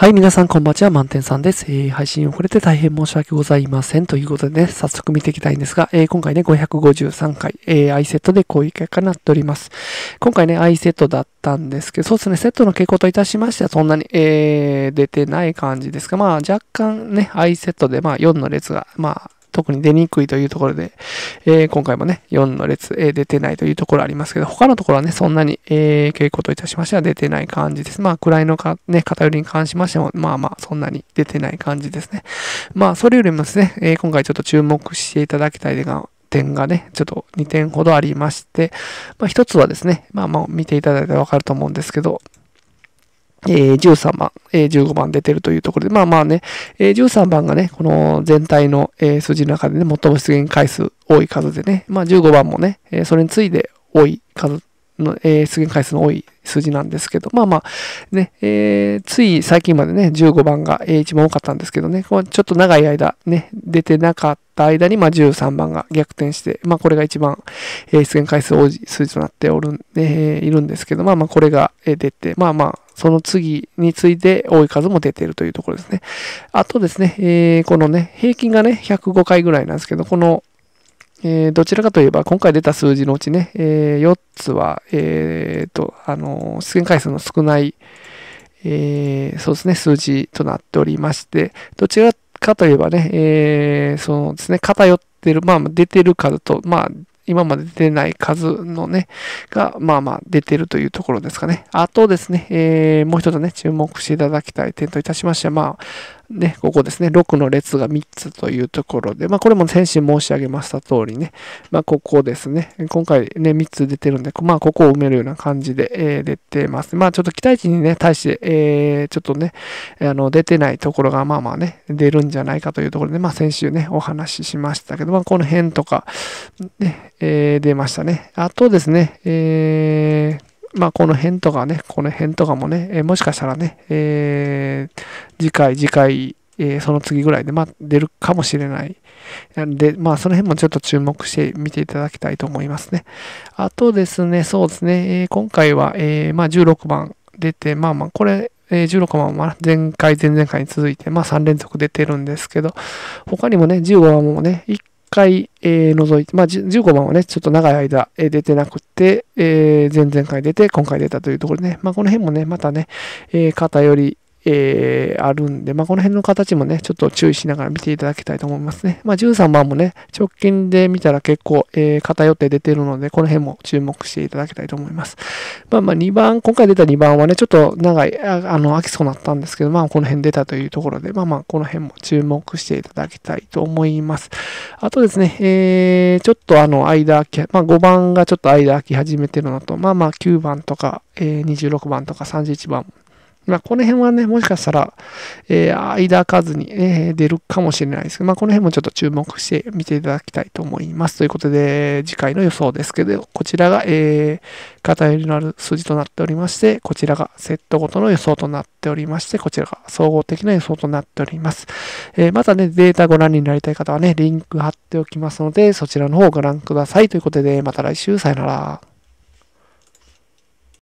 はい、皆さんこんばんちは、満点さんです。えー、配信遅れて大変申し訳ございません。ということでね、早速見ていきたいんですが、えー、今回ね、553回、えー、i セットでこういう結果になっております。今回ね、i セットだったんですけど、そうですね、セットの傾向といたしましては、そんなに、えー、出てない感じですが、まあ、若干ね、i セットで、まあ、4の列が、まあ、特に出にくいというところで、えー、今回もね、4の列、えー、出てないというところありますけど、他のところはね、そんなに、えー、傾向といたしましては出てない感じです。まあ、位のか、ね、偏りに関しましても、まあまあ、そんなに出てない感じですね。まあ、それよりもですね、えー、今回ちょっと注目していただきたいが、点がね、ちょっと2点ほどありまして、まあ、1つはですね、まあまあ見ていただいたらわかると思うんですけど、えー、13番、えー、15番出てるというところで、まあまあね、えー、13番がね、この全体の、えー、数字の中でね、最も出現回数多い数でね、まあ15番もね、えそれについで多い数の、えー、出現回数の多い数字なんですけど、まあまあ、ね、えー、つい最近までね、15番が、えー、一番多かったんですけどね、ちょっと長い間、ね、出てなかった間に、まあ13番が逆転して、まあこれが一番、えー、出現回数多い数字となっておるん、えー、いるんですけど、まあまあこれが、えー、出て、まあまあ、その次について多い数も出ているというところですね。あとですね、えー、このね、平均がね、105回ぐらいなんですけど、このえー、どちらかといえば、今回出た数字のうちね、えー、4つは、えー、と、あの、出現回数の少ない、えー、そうですね、数字となっておりまして、どちらかといえばね、えー、そうですね、偏ってる、まあ、出てる数と、まあ、今まで出てない数のね、が、まあまあ出てるというところですかね。あとですね、えー、もう一つね、注目していただきたい点といたしましては、まあ、ね、ここですね、6の列が3つというところで、まあ、これも先週申し上げました通りね、まあ、ここですね、今回ね、3つ出てるんで、まあ、ここを埋めるような感じで、えー、出てます。まあ、ちょっと期待値にね、対して、えー、ちょっとね、あの、出てないところが、まあまあね、出るんじゃないかというところで、まあ、先週ね、お話ししましたけど、まあ、この辺とか、ね、えー、出ましたね。あとですね、えー、まあ、この辺とかね、この辺とかもね、えー、もしかしたらね、えー、次回、次回、えー、その次ぐらいで、まあ、出るかもしれない。なんで、まあ、その辺もちょっと注目して見ていただきたいと思いますね。あとですね、そうですね、えー、今回は、えー、まあ、16番出て、まあまあ、これ、えー、16番は前回、前々回に続いて、まあ3連続出てるんですけど、他にもね、15番もね、1回、えー、除いて、まあ、15番はね、ちょっと長い間、えー、出てなくて、えー、前々回出て、今回出たというところでね、まあ、この辺もね、またね、えー、偏り、えー、あるんで、まあ、この辺の形もね、ちょっと注意しながら見ていただきたいと思いますね。まあ、13番もね、直近で見たら結構、えー、偏って出てるので、この辺も注目していただきたいと思います。まあ、まあ、2番、今回出た2番はね、ちょっと長い、ああの、飽きそうになったんですけど、まあ、この辺出たというところで、まあまあ、この辺も注目していただきたいと思います。あとですね、えー、ちょっとあの、間空き、まあ、5番がちょっと間空き始めてるのと、まあまあ、9番とか、えー、26番とか31番まあ、この辺はね、もしかしたら、えー、間数かずに、えー、出るかもしれないですけど、まあ、この辺もちょっと注目して見ていただきたいと思います。ということで、次回の予想ですけど、こちらが、えー、偏りのある数字となっておりまして、こちらがセットごとの予想となっておりまして、こちらが総合的な予想となっております。えー、またね、データご覧になりたい方はね、リンク貼っておきますので、そちらの方をご覧ください。ということで、また来週、さよなら。